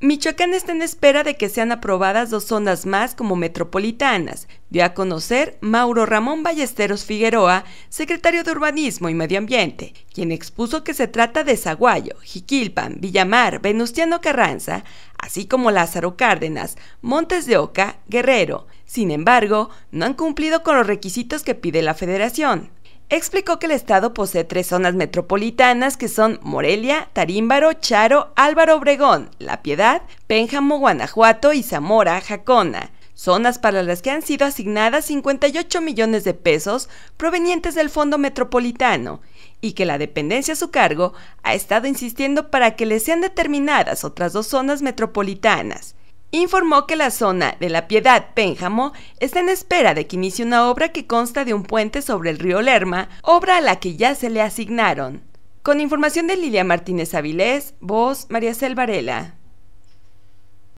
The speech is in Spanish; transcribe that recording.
Michoacán está en espera de que sean aprobadas dos zonas más como metropolitanas, dio a conocer Mauro Ramón Ballesteros Figueroa, secretario de Urbanismo y Medio Ambiente, quien expuso que se trata de Zaguayo, Jiquilpan, Villamar, Venustiano Carranza, así como Lázaro Cárdenas, Montes de Oca, Guerrero. Sin embargo, no han cumplido con los requisitos que pide la federación explicó que el Estado posee tres zonas metropolitanas que son Morelia, Tarímbaro, Charo, Álvaro Obregón, La Piedad, Pénjamo, Guanajuato y Zamora, Jacona zonas para las que han sido asignadas 58 millones de pesos provenientes del Fondo Metropolitano y que la dependencia a su cargo ha estado insistiendo para que le sean determinadas otras dos zonas metropolitanas, informó que la zona de la Piedad Pénjamo está en espera de que inicie una obra que consta de un puente sobre el río Lerma, obra a la que ya se le asignaron. Con información de Lilia Martínez Avilés, voz María Selvarela.